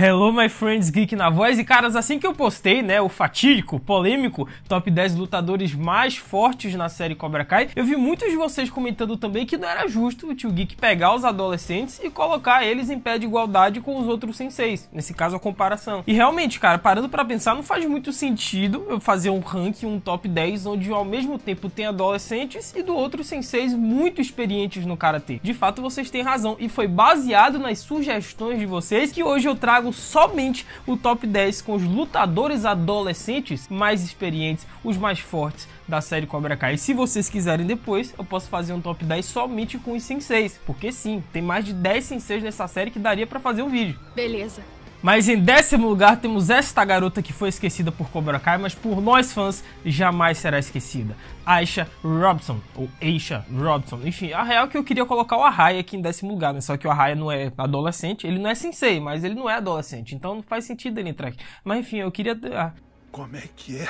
Hello, my friends, Geek na voz. E caras, assim que eu postei, né, o fatídico, polêmico top 10 lutadores mais fortes na série Cobra Kai, eu vi muitos de vocês comentando também que não era justo o tio Geek pegar os adolescentes e colocar eles em pé de igualdade com os outros senseis. Nesse caso, a comparação. E realmente, cara, parando para pensar, não faz muito sentido eu fazer um ranking, um top 10, onde ao mesmo tempo tem adolescentes e do outro senseis muito experientes no karatê. De fato, vocês têm razão. E foi baseado nas sugestões de vocês que hoje eu trago trago somente o top 10 com os lutadores adolescentes mais experientes, os mais fortes da série Cobra Kai. E se vocês quiserem depois, eu posso fazer um top 10 somente com os senseis, porque sim, tem mais de 10 senseis nessa série que daria para fazer um vídeo. Beleza. Mas em décimo lugar temos esta garota que foi esquecida por Cobra Kai, mas por nós fãs jamais será esquecida. Aisha Robson, ou Aisha Robson. Enfim, a real é que eu queria colocar o Arraia aqui em décimo lugar, né? Só que o Arraia não é adolescente, ele não é sensei, mas ele não é adolescente, então não faz sentido ele entrar aqui. Mas enfim, eu queria... Ah. Como é que é?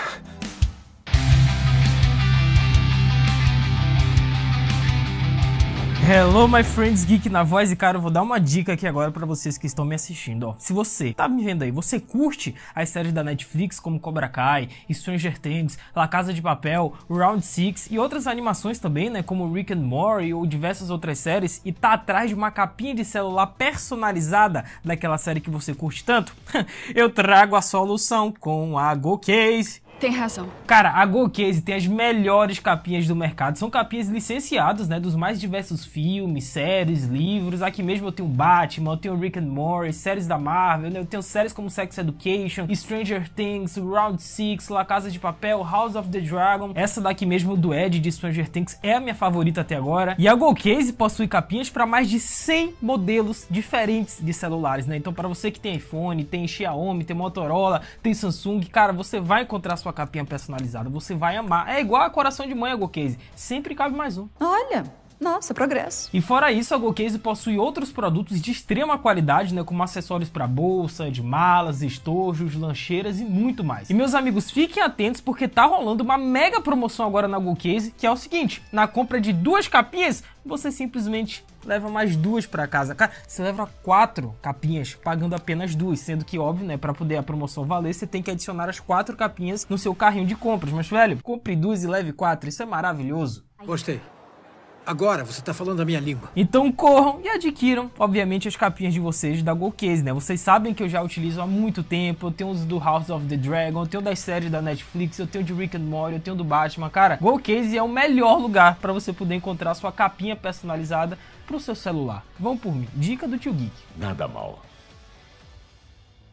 Hello, my friends, geek na voz e cara, eu vou dar uma dica aqui agora para vocês que estão me assistindo. Ó, se você tá me vendo aí, você curte as séries da Netflix como Cobra Kai, Stranger Things, La Casa de Papel, Round Six e outras animações também, né, como Rick and Morty ou diversas outras séries e tá atrás de uma capinha de celular personalizada daquela série que você curte tanto? eu trago a solução com a GoCase. Tem razão. Cara, a Go Case tem as melhores capinhas do mercado. São capinhas licenciadas, né? Dos mais diversos filmes, séries, livros. Aqui mesmo eu tenho Batman, eu tenho Rick and Morty, séries da Marvel, né? Eu tenho séries como Sex Education, Stranger Things, Round 6, La Casa de Papel, House of the Dragon. Essa daqui mesmo do Ed de Stranger Things é a minha favorita até agora. E a Go Case possui capinhas para mais de 100 modelos diferentes de celulares, né? Então para você que tem iPhone, tem Xiaomi, tem Motorola, tem Samsung, cara, você vai encontrar sua sua capinha personalizada. Você vai amar. É igual a coração de mãe, Gokase. Sempre cabe mais um. Olha, nossa, progresso. E fora isso, a GoCase possui outros produtos de extrema qualidade, né, como acessórios para bolsa, de malas, estojos, lancheiras e muito mais. E meus amigos, fiquem atentos porque tá rolando uma mega promoção agora na GoCase, que é o seguinte, na compra de duas capinhas, você simplesmente leva mais duas para casa. Você leva quatro capinhas pagando apenas duas, sendo que óbvio, né, para poder a promoção valer, você tem que adicionar as quatro capinhas no seu carrinho de compras. Mas velho, compre duas e leve quatro, isso é maravilhoso. Gostei. Agora você tá falando a minha língua. Então corram e adquiram, obviamente, as capinhas de vocês da Golcase, né? Vocês sabem que eu já utilizo há muito tempo. Eu tenho os do House of the Dragon, eu tenho das séries da Netflix, eu tenho de Rick and Morty, eu tenho do Batman. Cara, Golcase é o melhor lugar para você poder encontrar sua capinha personalizada pro seu celular. Vão por mim. Dica do Tio Geek. Nada mal.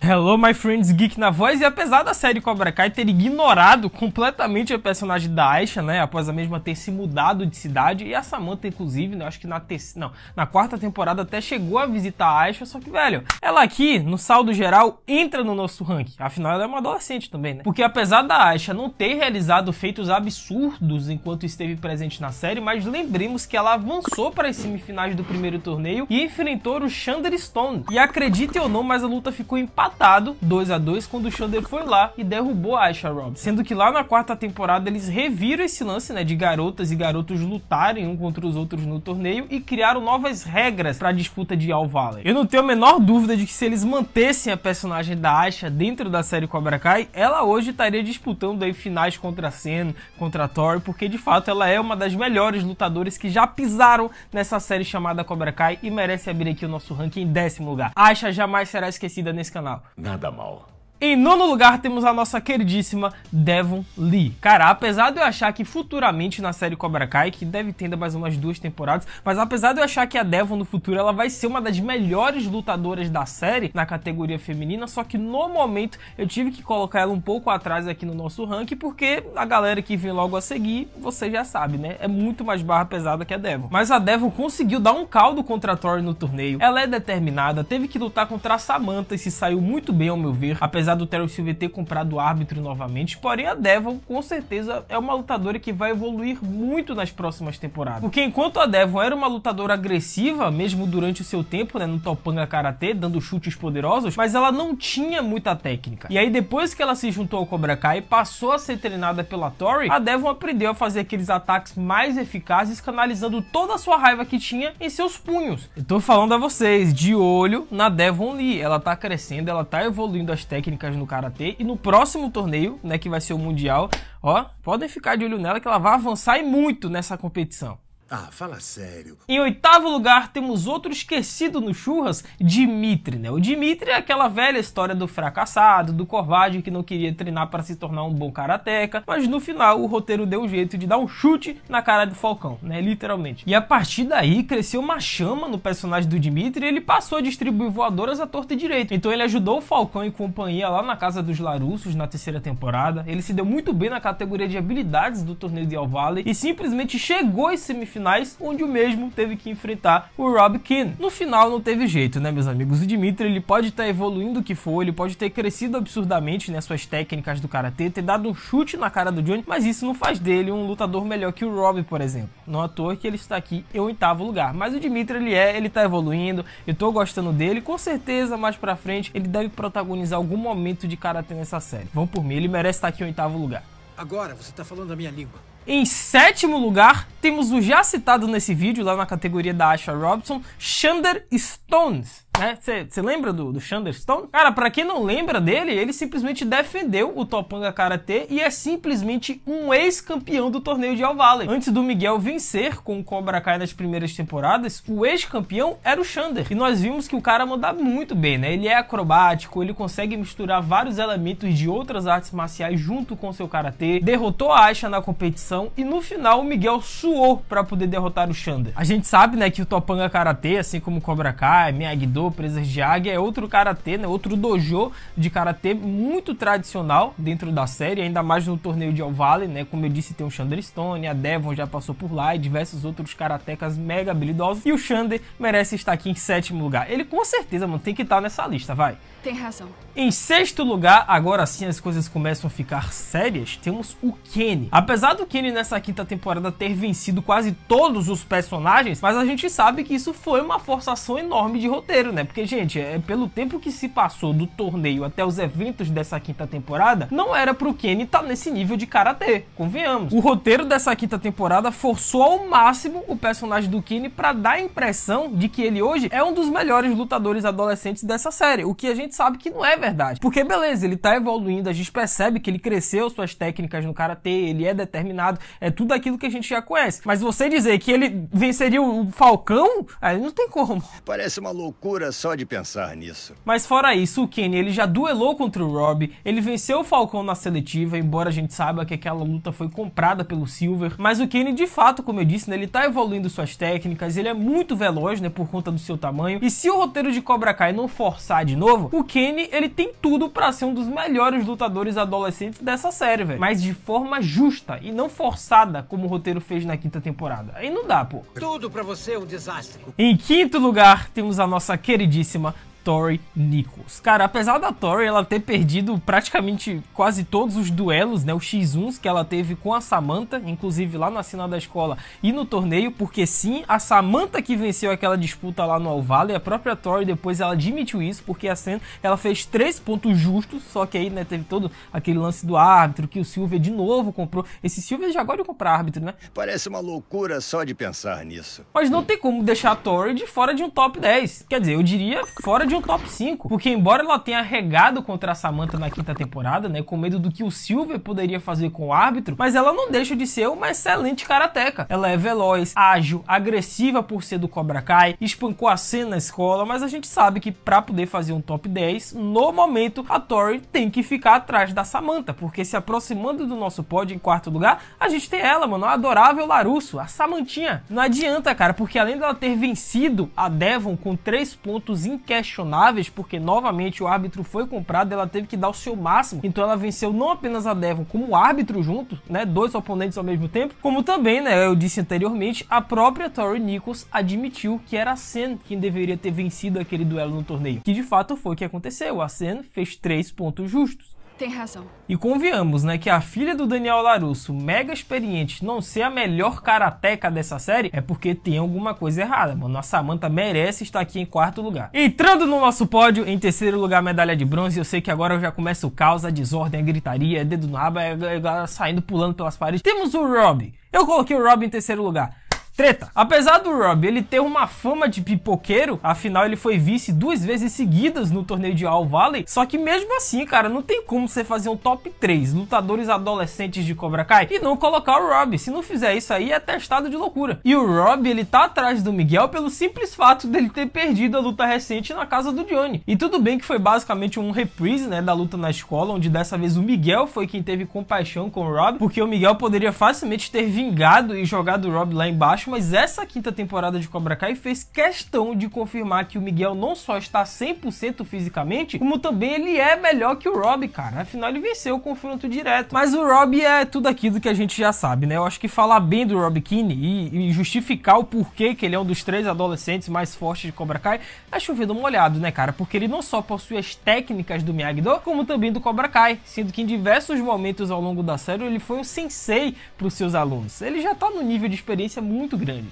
Hello, my friends, Geek na voz, e apesar da série Cobra Kai ter ignorado completamente o personagem da Aisha, né, após a mesma ter se mudado de cidade, e a Samantha, inclusive, né, acho que na terceira, não, na quarta temporada até chegou a visitar a Aisha, só que, velho, ela aqui, no saldo geral, entra no nosso ranking, afinal ela é uma adolescente também, né, porque apesar da Aisha não ter realizado feitos absurdos enquanto esteve presente na série, mas lembremos que ela avançou para as semifinais do primeiro torneio e enfrentou o Chandler Stone, e acreditem ou não, mas a luta ficou empatada empatado 2 a 2 quando o Xander foi lá e derrubou a Aisha Robb. Sendo que lá na quarta temporada eles reviram esse lance né, de garotas e garotos lutarem um contra os outros no torneio e criaram novas regras para a disputa de All Valley. Eu não tenho a menor dúvida de que se eles mantessem a personagem da Aisha dentro da série Cobra Kai, ela hoje estaria disputando aí finais contra Sen, contra Tor, porque de fato ela é uma das melhores lutadoras que já pisaram nessa série chamada Cobra Kai e merece abrir aqui o nosso ranking em décimo lugar. A Aisha jamais será esquecida nesse canal. Nada mal. Em nono lugar temos a nossa queridíssima Devon Lee. Cara, apesar de eu achar que futuramente na série Cobra Kai, que deve ter ainda mais umas duas temporadas, mas apesar de eu achar que a Devon no futuro ela vai ser uma das melhores lutadoras da série na categoria feminina, só que no momento eu tive que colocar ela um pouco atrás aqui no nosso ranking, porque a galera que vem logo a seguir, você já sabe, né? É muito mais barra pesada que a Devon. Mas a Devon conseguiu dar um caldo contra a Tori no torneio. Ela é determinada, teve que lutar contra a Samantha e se saiu muito bem ao meu ver, apesar apesar do Terry Silver ter comprado o árbitro novamente, porém a Devon com certeza é uma lutadora que vai evoluir muito nas próximas temporadas. Porque enquanto a Devon era uma lutadora agressiva, mesmo durante o seu tempo, né, no Topanga Karate, dando chutes poderosos, mas ela não tinha muita técnica. E aí depois que ela se juntou ao Cobra Kai e passou a ser treinada pela Tori, a Devon aprendeu a fazer aqueles ataques mais eficazes, canalizando toda a sua raiva que tinha em seus punhos. Eu tô falando a vocês, de olho na Devon Lee, ela tá crescendo, ela tá evoluindo as técnicas técnicas no karatê e no próximo torneio, né, que vai ser o mundial, ó, podem ficar de olho nela que ela vai avançar e muito nessa competição. Ah, fala sério. Em oitavo lugar, temos outro esquecido no churras, Dimitri, né? O Dimitri é aquela velha história do fracassado, do covarde que não queria treinar para se tornar um bom karateca, mas no final o roteiro deu um jeito de dar um chute na cara do Falcão, né? Literalmente. E a partir daí, cresceu uma chama no personagem do Dimitri e ele passou a distribuir voadoras à torta e direito. Então ele ajudou o Falcão e companhia lá na casa dos Larussos na terceira temporada, ele se deu muito bem na categoria de habilidades do torneio de Alvale e simplesmente chegou às semifinais semifinais, onde o mesmo teve que enfrentar o Rob Keane. No final não teve jeito, né, meus amigos? O Dimitri ele pode estar tá evoluindo o que for, ele pode ter crescido absurdamente nas né, suas técnicas do karatê, ter dado um chute na cara do Johnny, mas isso não faz dele um lutador melhor que o Rob, por exemplo. Não à toa que ele está aqui em oitavo lugar. Mas o Dimitri ele é, ele tá evoluindo, eu tô gostando dele, com certeza mais para frente ele deve protagonizar algum momento de karatê nessa série. Vão por mim, ele merece estar tá aqui em oitavo lugar. Agora você tá falando a minha língua. Em sétimo lugar, temos o já citado nesse vídeo, lá na categoria da Asha Robson, Shander Stones, você né? lembra do, do Stone? Cara, pra quem não lembra dele, ele simplesmente defendeu o Topanga Karate e é simplesmente um ex-campeão do torneio de All Valley. Antes do Miguel vencer com o Cobra Kai nas primeiras temporadas, o ex-campeão era o Chander E nós vimos que o cara manda muito bem, né? Ele é acrobático, ele consegue misturar vários elementos de outras artes marciais junto com seu karatê, derrotou a Aisha na competição e no final o Miguel suou para poder derrotar o Chander. A gente sabe, né, que o Topanga Karate, assim como o Cobra Kai, Miyagi-Do, presas de águia, é outro karatê, né? Outro dojo de karatê muito tradicional dentro da série, ainda mais no torneio de Alvale, né? Como eu disse, tem o Xander Stone, a Devon já passou por lá e diversos outros karatecas mega habilidosos. E o Xander merece estar aqui em sétimo lugar. Ele com certeza, mano, tem que estar nessa lista, vai. Tem razão. Em sexto lugar, agora sim as coisas começam a ficar sérias, temos o Kenny. Apesar do Kenny nessa quinta temporada ter vencido quase todos os personagens, mas a gente sabe que isso foi uma forçação enorme de roteiro, né? Porque, gente, é pelo tempo que se passou do torneio até os eventos dessa quinta temporada, não era pro Kenny estar tá nesse nível de karatê, convenhamos. O roteiro dessa quinta temporada forçou ao máximo o personagem do Kenny para dar a impressão de que ele hoje é um dos melhores lutadores adolescentes dessa série, o que a gente gente sabe que não é verdade. Porque, beleza, ele tá evoluindo, a gente percebe que ele cresceu suas técnicas no karatê, ele é determinado, é tudo aquilo que a gente já conhece. Mas você dizer que ele venceria o Falcão, aí não tem como. Parece uma loucura só de pensar nisso. Mas fora isso, o Kenny ele já duelou contra o Rob, ele venceu o Falcão na seletiva, embora a gente saiba que aquela luta foi comprada pelo Silver. Mas o Kenny, de fato, como eu disse, né, ele tá evoluindo suas técnicas, ele é muito veloz, né, por conta do seu tamanho. E se o roteiro de Cobra Kai não forçar de novo, o Kenny, ele tem tudo para ser um dos melhores lutadores adolescentes dessa série, velho. Mas de forma justa e não forçada, como o roteiro fez na quinta temporada. Aí não dá, pô. Tudo para você é um desastre. Em quinto lugar, temos a nossa queridíssima Tori Nichols. Cara, apesar da Tori ela ter perdido praticamente quase todos os duelos, né, os X1s que ela teve com a Samantha, inclusive lá na Sinal da Escola e no torneio, porque sim, a Samantha que venceu aquela disputa lá no Alvale, a própria Tori depois ela admitiu isso, porque a Sen ela fez três pontos justos, só que aí, né, teve todo aquele lance do árbitro que o Silvia de novo comprou. Esse Silvia já agora comprar árbitro, né? Parece uma loucura só de pensar nisso. Mas não tem como deixar a Tori de fora de um top 10. Quer dizer, eu diria fora de de um top 5. Porque embora ela tenha regado contra a Samantha na quinta temporada, né? Com medo do que o Silver poderia fazer com o árbitro, mas ela não deixa de ser uma excelente karateca. Ela é veloz, ágil, agressiva por ser do Cobra Kai, espancou a cena na escola, mas a gente sabe que para poder fazer um top 10, no momento a Tori tem que ficar atrás da Samantha, porque se aproximando do nosso pod em quarto lugar, a gente tem ela, mano, a adorável Larusso, a Samantinha. Não adianta, cara, porque além dela ter vencido a Devon com três pontos inquestionáveis questionáveis, porque novamente o árbitro foi comprado, ela teve que dar o seu máximo. Então ela venceu não apenas a Devon como árbitro junto, né, dois oponentes ao mesmo tempo, como também, né, eu disse anteriormente, a própria Tori Nichols admitiu que era a Sen quem deveria ter vencido aquele duelo no torneio, que de fato foi o que aconteceu. A Sen fez três pontos justos. Tem razão. E convenhamos, né, que a filha do Daniel Larusso, mega experiente, não ser a melhor karateca dessa série, é porque tem alguma coisa errada, mano. A Samantha merece estar aqui em quarto lugar. Entrando no nosso pódio, em terceiro lugar, medalha de bronze. Eu sei que agora eu já começo o caos, a desordem, a gritaria, é dedo na aba, é, é, é, saindo pulando pelas paredes. Temos o Rob. Eu coloquei o Rob em terceiro lugar treta. Apesar do Rob ele ter uma fama de pipoqueiro, afinal ele foi vice duas vezes seguidas no torneio de All Valley, só que mesmo assim, cara, não tem como você fazer um top 3 lutadores adolescentes de Cobra Kai e não colocar o Rob. Se não fizer isso aí, é testado de loucura. E o Rob, ele tá atrás do Miguel pelo simples fato dele ter perdido a luta recente na casa do Johnny. E tudo bem que foi basicamente um reprise, né, da luta na escola, onde dessa vez o Miguel foi quem teve compaixão com o Rob, porque o Miguel poderia facilmente ter vingado e jogado o Rob lá embaixo mas essa quinta temporada de Cobra Kai fez questão de confirmar que o Miguel não só está 100% fisicamente, como também ele é melhor que o Rob, cara. Afinal, ele venceu o confronto direto. Mas o Rob é tudo aquilo que a gente já sabe, né? Eu acho que falar bem do Rob Kine e, e justificar o porquê que ele é um dos três adolescentes mais fortes de Cobra Kai é tá chovido molhado, né, cara? Porque ele não só possui as técnicas do Miyagi-Do, como também do Cobra Kai, sendo que em diversos momentos ao longo da série ele foi um sensei para os seus alunos. Ele já tá no nível de experiência muito muito grande.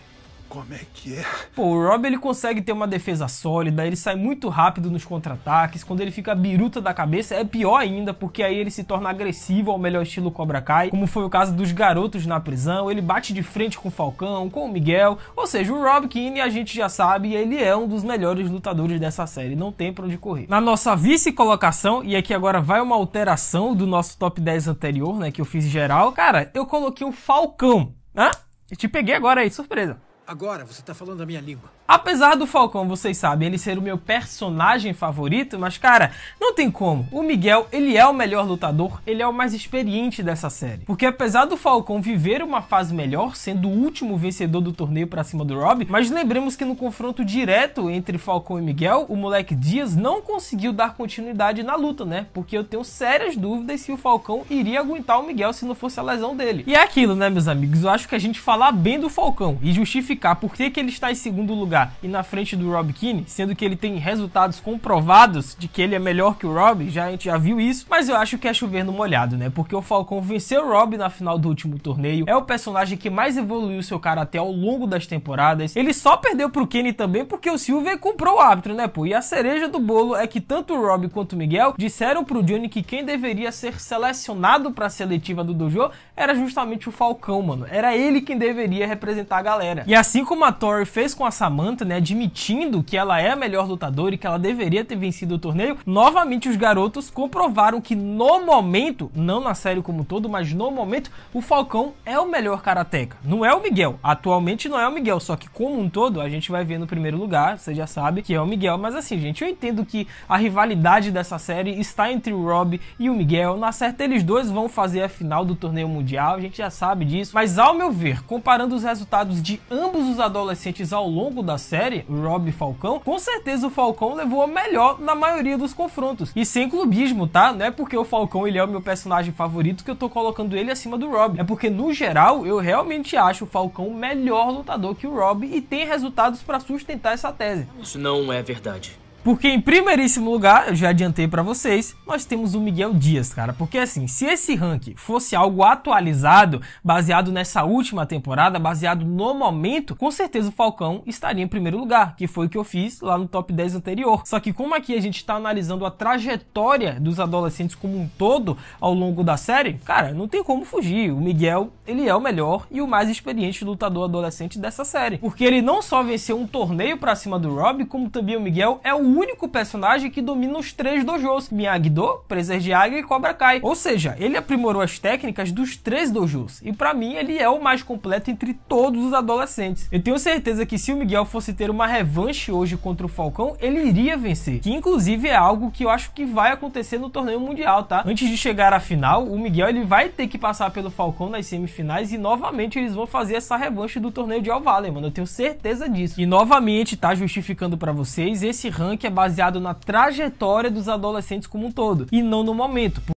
Como é que é? Pô, o Rob ele consegue ter uma defesa sólida, ele sai muito rápido nos contra-ataques, quando ele fica biruta da cabeça é pior ainda, porque aí ele se torna agressivo ao melhor estilo Cobra Kai, como foi o caso dos garotos na prisão, ele bate de frente com o Falcão, com o Miguel, ou seja, o Rob Keane a gente já sabe, ele é um dos melhores lutadores dessa série, não tem pra onde correr. Na nossa vice-colocação, e aqui agora vai uma alteração do nosso top 10 anterior, né, que eu fiz geral, cara, eu coloquei o Falcão, né? Eu te peguei agora aí, surpresa. Agora você tá falando a minha língua. Apesar do Falcão, vocês sabem, ele ser o meu personagem favorito, mas cara, não tem como. O Miguel, ele é o melhor lutador, ele é o mais experiente dessa série. Porque apesar do Falcão viver uma fase melhor, sendo o último vencedor do torneio para cima do Rob, mas lembremos que no confronto direto entre Falcão e Miguel, o moleque Dias não conseguiu dar continuidade na luta, né? Porque eu tenho sérias dúvidas se o Falcão iria aguentar o Miguel se não fosse a lesão dele. E é aquilo, né, meus amigos? Eu acho que a gente falar bem do Falcão e justificar por que, que ele está em segundo lugar lugar e na frente do Rob Keane, sendo que ele tem resultados comprovados de que ele é melhor que o Rob, já a gente já viu isso, mas eu acho que é chover no molhado, né? Porque o Falcão venceu o Rob na final do último torneio, é o personagem que mais evoluiu seu cara até ao longo das temporadas. Ele só perdeu pro Kenny também porque o Silver comprou o árbitro, né, pô? E a cereja do bolo é que tanto o Rob quanto o Miguel disseram pro Johnny que quem deveria ser selecionado pra seletiva do dojo era justamente o Falcão, mano. Era ele quem deveria representar a galera. E assim como a Tori fez com a Samantha, Samantha, né, admitindo que ela é a melhor lutadora e que ela deveria ter vencido o torneio, novamente os garotos comprovaram que no momento, não na série como todo, mas no momento, o Falcão é o melhor karateca. Não é o Miguel. Atualmente não é o Miguel, só que como um todo, a gente vai ver no primeiro lugar, você já sabe que é o Miguel, mas assim, gente, eu entendo que a rivalidade dessa série está entre o Rob e o Miguel. Na certa, eles dois vão fazer a final do torneio mundial, a gente já sabe disso. Mas ao meu ver, comparando os resultados de ambos os adolescentes ao longo da da série, Rob Falcão, com certeza o Falcão levou a melhor na maioria dos confrontos. E sem clubismo, tá? Não é porque o Falcão ele é o meu personagem favorito que eu tô colocando ele acima do Rob. É porque, no geral, eu realmente acho o Falcão melhor lutador que o Rob e tem resultados para sustentar essa tese. Isso não é verdade. Porque em primeiríssimo lugar, eu já adiantei para vocês, nós temos o Miguel Dias, cara. Porque assim, se esse ranking fosse algo atualizado, baseado nessa última temporada, baseado no momento, com certeza o Falcão estaria em primeiro lugar, que foi o que eu fiz lá no top 10 anterior. Só que como aqui a gente está analisando a trajetória dos adolescentes como um todo ao longo da série, cara, não tem como fugir. O Miguel, ele é o melhor e o mais experiente lutador adolescente dessa série. Porque ele não só venceu um torneio para cima do Rob, como também o Miguel é o único personagem que domina os três dojos: Miyagi-Do, Presas de Águia e Cobra Kai. Ou seja, ele aprimorou as técnicas dos três dojos, e para mim ele é o mais completo entre todos os adolescentes. Eu tenho certeza que se o Miguel fosse ter uma revanche hoje contra o Falcão, ele iria vencer, que inclusive é algo que eu acho que vai acontecer no torneio mundial, tá? Antes de chegar à final, o Miguel ele vai ter que passar pelo Falcão nas semifinais e novamente eles vão fazer essa revanche do torneio de Al Valley, mano. Eu tenho certeza disso. E novamente, tá justificando para vocês, esse ranking que é baseado na trajetória dos adolescentes como um todo, e não no momento.